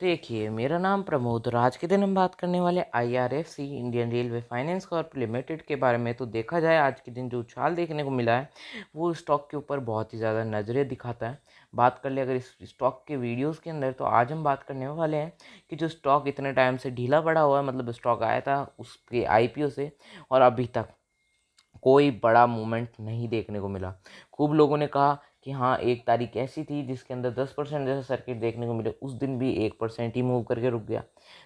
देखिए मेरा नाम प्रमोद आज के दिन हम बात करने वाले IRFC Indian Railway Finance Corp Limited के बारे में तो देखा जाए आज के दिन जो उछाल देखने को मिला है वो स्टॉक के ऊपर बहुत ही ज़्यादा नज़रें दिखाता है बात कर ले अगर इस स्टॉक के वीडियोस के अंदर तो आज हम बात करने वाले हैं कि जो स्टॉक इतने टाइम से ढीला पड़ा हुआ है मतलब स्टॉक आया था उसके आई से और अभी तक कोई बड़ा मूवमेंट नहीं देखने को मिला खूब लोगों ने कहा कि हाँ एक तारीख ऐसी थी जिसके अंदर दस परसेंट जैसा सर्किट देखने को मिले उस दिन भी एक परसेंट ही मूव करके रुक गया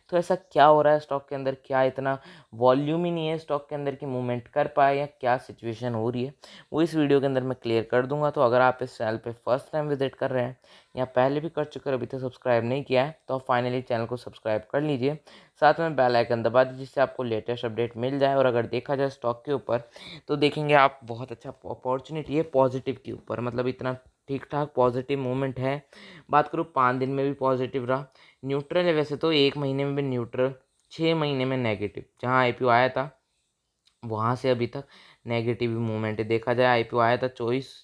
तो ऐसा क्या हो रहा है स्टॉक के अंदर क्या इतना वॉल्यूम ही नहीं है स्टॉक के अंदर कि मूवमेंट कर पाए या क्या सिचुएशन हो रही है वो इस वीडियो के अंदर मैं क्लियर कर दूंगा तो अगर आप इस चैनल पर फर्स्ट टाइम विजिट कर रहे हैं या पहले भी कर चुके अभी तक सब्सक्राइब नहीं किया है तो आप फाइनली चैनल को सब्सक्राइब कर लीजिए साथ में बेल आइकन दबा दीजिए जिससे आपको लेटेस्ट अपडेट मिल जाए और अगर देखा जाए स्टॉक के ऊपर तो देखेंगे आप बहुत अच्छा अपॉर्चुनिटी है पॉजिटिव के ऊपर मतलब इतना ठीक ठाक पॉजिटिव मूवमेंट है बात करूँ पाँच दिन में भी पॉजिटिव रहा न्यूट्रल है वैसे तो एक महीने में भी न्यूट्रल छः महीने में नेगेटिव जहाँ आई आया था वहाँ से अभी तक नेगेटिव मूवमेंट है देखा जाए आई आया था चौबीस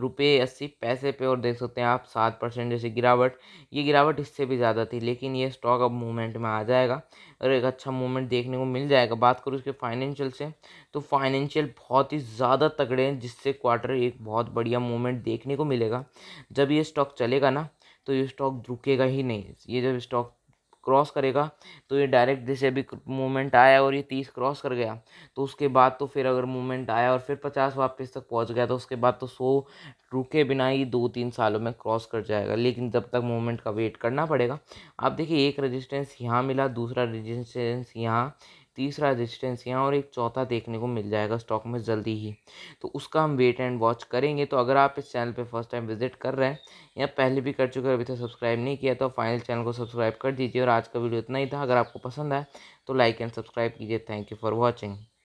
रुपये अस्सी पैसे पे और देख सकते हैं आप सात परसेंट जैसे गिरावट ये गिरावट इससे भी ज़्यादा थी लेकिन ये स्टॉक अब मूवमेंट में आ जाएगा और एक अच्छा मूवमेंट देखने को मिल जाएगा बात करूँ इसके फाइनेंशियल से तो फाइनेंशियल बहुत ही ज़्यादा तगड़े हैं जिससे क्वार्टर एक बहुत बढ़िया मूवमेंट देखने को मिलेगा जब ये स्टॉक चलेगा ना तो ये स्टॉक रुकेगा ही नहीं ये जब स्टॉक क्रॉस करेगा तो ये डायरेक्ट जैसे अभी मूवमेंट आया और ये तीस क्रॉस कर गया तो उसके बाद तो फिर अगर मूवमेंट आया और फिर पचास वापस तक पहुंच गया तो उसके बाद तो सौ रुके बिना ही दो तीन सालों में क्रॉस कर जाएगा लेकिन जब तक मूवमेंट का वेट करना पड़ेगा आप देखिए एक रजिस्टेंस यहाँ मिला दूसरा रजिस्टेंस यहाँ तीसरा रजिस्टेंस यहाँ और एक चौथा देखने को मिल जाएगा स्टॉक में जल्दी ही तो उसका हम वेट एंड वॉच करेंगे तो अगर आप इस चैनल पर फर्स्ट टाइम विजिट कर रहे हैं या पहले भी कर चुके हैं अभी तक सब्सक्राइब नहीं किया तो फाइनल चैनल को सब्सक्राइब कर दीजिए और आज का वीडियो इतना ही था अगर आपको पसंद आए तो लाइक एंड सब्सक्राइब कीजिए थैंक यू फॉर वॉचिंग